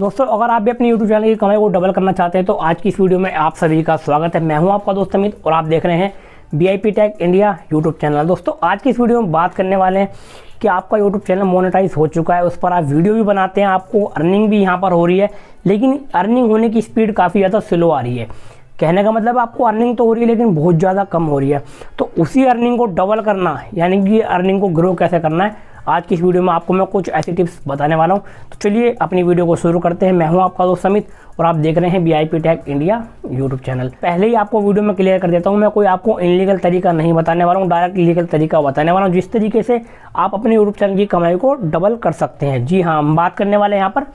दोस्तों अगर आप भी अपने YouTube चैनल की कमाई को डबल करना चाहते हैं तो आज की इस वीडियो में आप सभी का स्वागत है मैं हूं आपका दोस्त अमित और आप देख रहे हैं B I P tech India YouTube channel दोस्तों आज की इस वीडियो में बात करने वाले हैं कि आपका यूट्यूब चैनल मोनेटाइज हो चुका है उस पर आप वीडियो भी बनाते हैं आपको अर्निंग भी यहाँ पर हो रही है लेकिन अर्निंग होने की स्पीड काफ़ी ज़्यादा स्लो आ रही है कहने का मतलब आपको अर्निंग तो हो रही है लेकिन बहुत ज़्यादा कम हो रही है तो उसी अर्निंग को डबल करना यानी कि अर्निंग को ग्रो कैसे करना है आज की इस वीडियो में आपको मैं कुछ ऐसी टिप्स बताने वाला हूँ तो चलिए अपनी वीडियो को शुरू करते हैं मैं हूँ आपका दोस्त समित और आप देख रहे हैं B I P India YouTube channel पहले ही आपको वीडियो में क्लियर कर देता हूँ मैं कोई आपको इनलीगल तरीका नहीं बताने वाला हूँ डायरेक्ट लीगल तरीका बताने वाला हूँ जिस तरीके से आप अपने यूट्यूब चैनल की कमाई को डबल कर सकते हैं जी हाँ हम बात करने वाले यहाँ पर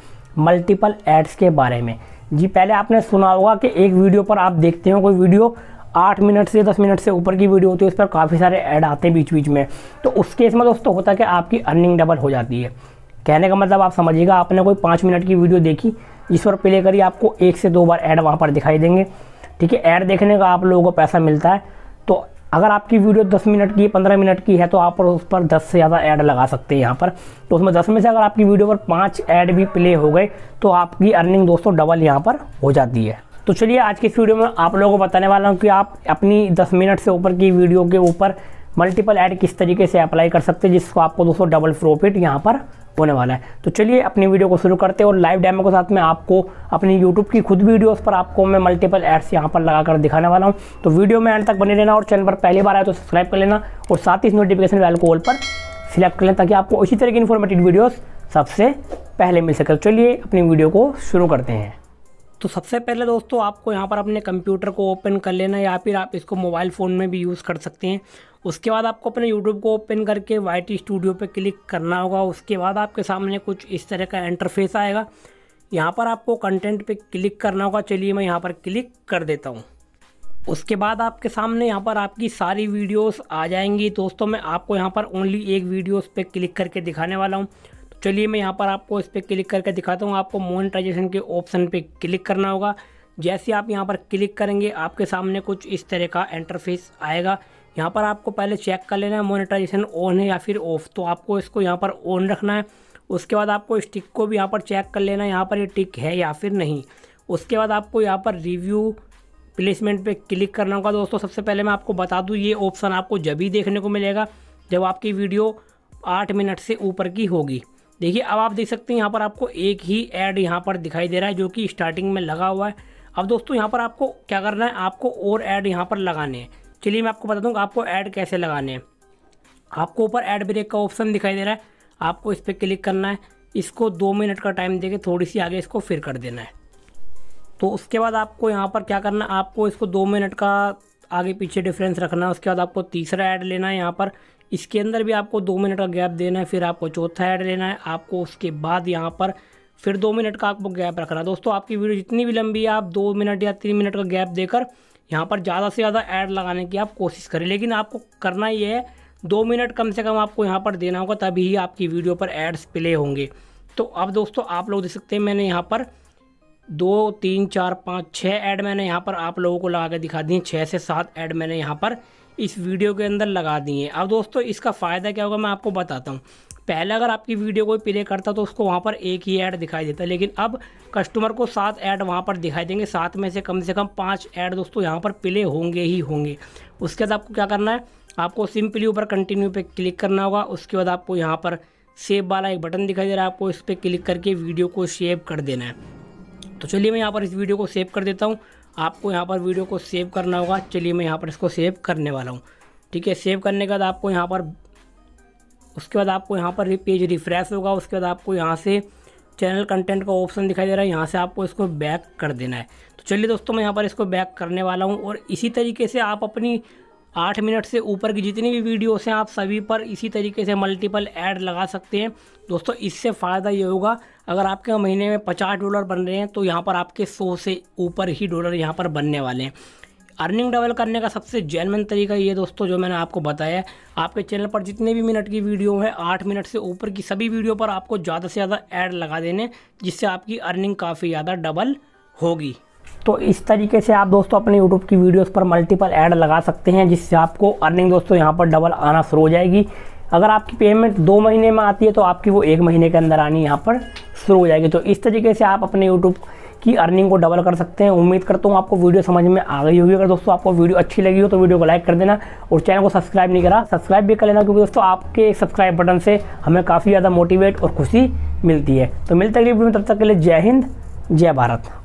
मल्टीपल एड्स के बारे में जी पहले आपने सुना होगा कि एक वीडियो पर आप देखते हो कोई वीडियो आठ मिनट से दस मिनट से ऊपर की वीडियो होती है उस पर काफ़ी सारे ऐड आते हैं बीच बीच में तो उस केस में दोस्तों होता है कि आपकी अर्निंग डबल हो जाती है कहने का मतलब आप समझिएगा आपने कोई पाँच मिनट की वीडियो देखी इस पर प्ले करिए आपको एक से दो बार ऐड वहाँ पर दिखाई देंगे ठीक है ऐड देखने का आप लोगों को पैसा मिलता है तो अगर आपकी वीडियो 10 मिनट की 15 मिनट की है तो आप उस पर 10 से ज़्यादा ऐड लगा सकते हैं यहाँ पर तो उसमें 10 में से अगर आपकी वीडियो पर पाँच ऐड भी प्ले हो गए तो आपकी अर्निंग दोस्तों डबल यहाँ पर हो जाती है तो चलिए आज की इस वीडियो में आप लोगों को बताने वाला हूँ कि आप अपनी दस मिनट से ऊपर की वीडियो के ऊपर मल्टीपल ऐड किस तरीके से अप्लाई कर सकते हैं जिसको आपको दोस्तों डबल प्रॉफिट यहाँ पर होने वाला है तो चलिए अपनी वीडियो को शुरू करते हैं और लाइव डेमो के साथ में आपको अपनी यूट्यूब की खुद वीडियोस पर आपको मैं मल्टीपल एड्स यहाँ पर लगाकर दिखाने वाला हूँ तो वीडियो में एंड तक बने रहना और चैनल पर पहली बार आए तो सब्सक्राइब कर लेना और साथ ही इस नोटिफिकेशन बैल को ऑल पर सिलेक्ट कर लें ताकि आपको इसी तरह की इन्फॉर्मेटिव वीडियोज़ सबसे पहले मिल सके तो चलिए अपनी वीडियो को शुरू करते हैं तो सबसे पहले दोस्तों आपको यहाँ पर अपने कंप्यूटर को ओपन कर लेना या फिर आप इसको मोबाइल फ़ोन में भी यूज़ कर सकते हैं उसके बाद आपको अपने यूट्यूब को ओपन करके वाई स्टूडियो पर क्लिक करना होगा उसके बाद आपके सामने कुछ इस तरह का इंटरफेस आएगा यहाँ पर आपको कंटेंट पे क्लिक करना होगा चलिए मैं यहाँ पर क्लिक कर देता हूँ उसके बाद आपके सामने यहाँ पर आपकी सारी वीडियोस आ जाएंगी दोस्तों मैं आपको यहाँ पर ओनली एक वीडियोस पे क्लिक करके दिखाने वाला हूँ चलिए मैं यहाँ पर आपको इस पर क्लिक करके दिखाता हूँ आपको मोनिटाइजेशन के ऑप्शन पे क्लिक करना होगा जैसे आप यहाँ पर क्लिक करेंगे आपके सामने कुछ इस तरह का इंटरफेस आएगा यहाँ पर आपको पहले चेक कर लेना है मोनिटाइजेशन ऑन है या फिर ऑफ तो आपको इसको यहाँ पर ऑन रखना है उसके बाद आपको इस टिक को भी यहाँ पर चेक कर लेना है यहाँ पर ये यह टिक है या फिर नहीं उसके बाद आपको यहाँ पर रिव्यू प्लेसमेंट पे क्लिक करना होगा दोस्तों सबसे पहले मैं आपको बता दूँ ये ऑप्शन आपको जब ही देखने को मिलेगा जब आपकी वीडियो आठ मिनट से ऊपर की होगी देखिए अब आप देख सकते हैं यहाँ पर आपको एक ही ऐड यहाँ पर दिखाई दे रहा है जो कि स्टार्टिंग में लगा हुआ है अब दोस्तों यहाँ पर आपको क्या करना है आपको और ऐड यहाँ पर लगाने हैं चलिए मैं आपको बता दूँगा आपको ऐड कैसे लगाने हैं आपको ऊपर ऐड ब्रेक का ऑप्शन दिखाई दे रहा है आपको इस पर क्लिक करना है इसको दो मिनट का टाइम देके थोड़ी सी आगे इसको फिर कर देना है तो उसके बाद आपको यहाँ पर क्या करना है आपको इसको दो मिनट का आगे पीछे डिफरेंस रखना है उसके बाद आपको तीसरा ऐड लेना है यहाँ पर इसके अंदर भी आपको दो मिनट का गैप देना है फिर आपको चौथा ऐड लेना है आपको उसके बाद यहाँ पर फिर दो मिनट का आपको गैप रखना है दोस्तों आपकी वीडियो जितनी भी लंबी है आप दो मिनट या तीन मिनट का गैप देकर यहाँ पर ज़्यादा से ज़्यादा ऐड लगाने की आप कोशिश करें लेकिन आपको करना ये है दो मिनट कम से कम आपको यहाँ पर देना होगा तभी ही आपकी वीडियो पर एड्स प्ले होंगे तो अब दोस्तों आप लोग देख सकते हैं मैंने यहाँ पर दो तीन चार पाँच छः ऐड मैंने यहाँ पर आप लोगों को लगा के दिखा दिए छः से सात ऐड मैंने यहाँ पर इस वीडियो के अंदर लगा दिए अब दोस्तों इसका फ़ायदा क्या होगा मैं आपको बताता हूँ पहले अगर आपकी वीडियो कोई प्ले करता तो उसको वहाँ पर एक ही ऐड दिखाई देता लेकिन अब कस्टमर को सात ऐड वहाँ पर दिखाई देंगे सात में से कम से कम पाँच ऐड दोस्तों यहाँ पर प्ले होंगे ही होंगे उसके बाद आपको क्या करना है आपको सिंपली ऊपर कंटिन्यू पे क्लिक करना होगा उसके बाद आपको यहाँ पर सेव वाला एक बटन दिखाई दे रहा है आपको इस पर क्लिक करके वीडियो को सेव कर देना है तो चलिए मैं यहाँ पर इस वीडियो को सेव कर देता हूँ आपको यहाँ पर वीडियो को सेव करना होगा चलिए मैं यहाँ पर इसको सेव करने वाला हूँ ठीक है सेव करने के बाद आपको यहाँ पर उसके बाद आपको यहाँ पर पेज रिफ्रेश होगा उसके बाद आपको यहाँ से चैनल कंटेंट का ऑप्शन दिखाई दे रहा है यहाँ से आपको इसको बैक कर देना है तो चलिए दोस्तों मैं यहाँ पर इसको बैक करने वाला हूँ और इसी तरीके से आप अपनी आठ मिनट से ऊपर की जितनी भी वीडियोस हैं आप सभी पर इसी तरीके से मल्टीपल ऐड लगा सकते हैं दोस्तों इससे फ़ायदा ये होगा अगर आपके महीने में पचास डॉलर बन रहे हैं तो यहाँ पर आपके सौ से ऊपर ही डॉलर यहाँ पर बनने वाले हैं अर्निंग डबल करने का सबसे जैनमन तरीका ये दोस्तों जो मैंने आपको बताया है आपके चैनल पर जितने भी मिनट की वीडियो है आठ मिनट से ऊपर की सभी वीडियो पर आपको ज़्यादा से ज़्यादा ऐड लगा देने जिससे आपकी अर्निंग काफ़ी ज़्यादा डबल होगी तो इस तरीके से आप दोस्तों अपने यूट्यूब की वीडियोस पर मल्टीपल ऐड लगा सकते हैं जिससे आपको अर्निंग दोस्तों यहाँ पर डबल आना शुरू हो जाएगी अगर आपकी पेमेंट दो महीने में आती है तो आपकी वो एक महीने के अंदर आनी यहाँ पर शुरू हो जाएगी तो इस तरीके से आप अपने यूट्यूब की अर्निंग को डबल कर सकते हैं उम्मीद करता हूँ आपको वीडियो समझ में आ गई होगी अगर दोस्तों आपको वीडियो अच्छी लगी हो तो वीडियो को लाइक कर देना और चैनल को सब्सक्राइब नहीं करा सब्सक्राइब भी कर लेना क्योंकि दोस्तों आपके एक सब्सक्राइब बटन से हमें काफ़ी ज़्यादा मोटिवेट और खुशी मिलती है तो मिलते अगली वीडियो में तब तक के लिए जय हिंद जय भारत